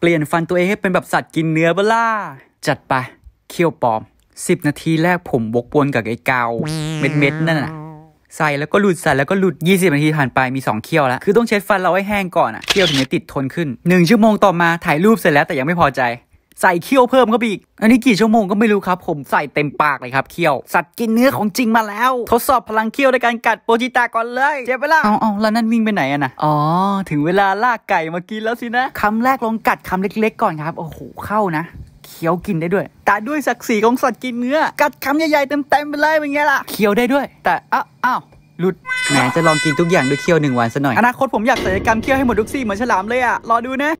เปลี่ยนฟันตัวเองให้เป็นแบบสัตว์กินเนื้อเบล่าจัดไปเคี่ยวปอมสิบนาทีแรกผมบกปวนกับไอ้เกาเม็ดเม็ดนั่นน่ะ ใส่แล้วก็หลุดใส่แล้วก็หลุด 20 นาทีผ่านไปมี 2เคี่ยวแล้ว คือต้องเช็ดฟันเราให้แห้งก่อนอ่ะเคี่ยวถึงจะติดทนขึ้น 1ชั่วโมงต่อมาถ่ายรูปเสร็จแล้วแต่ยังไม่พอใจใส่เคี้ยวเพิ่มเข้าไปอีก อันนี้กี่ชั่วโมงก็ไม่รู้ครับผมใส่เต็มปากเลยครับเคี้ยวสัตว์กินเนื้อของจริงมาแล้ว ทดสอบพลังเคี้ยวในการกัดโปจิตาก่อนเลย เจ็บไปล้เอาเอาแล้วนั่นวิ่งไปไหนอะนะอ๋อถึงเวลาลากไก่มากินแล้วสินะคำแรกลองกัดคำเล็กๆก่อนครับโอ้โหเข้านะเคี้ยวกินได้ด้วย แต่ด้วยศักดิ์ศรีของสัตว์กินเนื้อกัดคำใหญ่ๆเต็มๆไปเลยเป็นไงล่ะเคี้ยวได้ด้วย แต่อ้าวอ้าวหลุดแหมจะลองกินทุกอย่างด้วยเคี้ยวหนึ่งวันซะหน่อยอนาคตผมอยากศัลยกรรมเคี้ยวให้หมดทุกซี่เหมือนฉลามเลยอ่ะรอดูนะ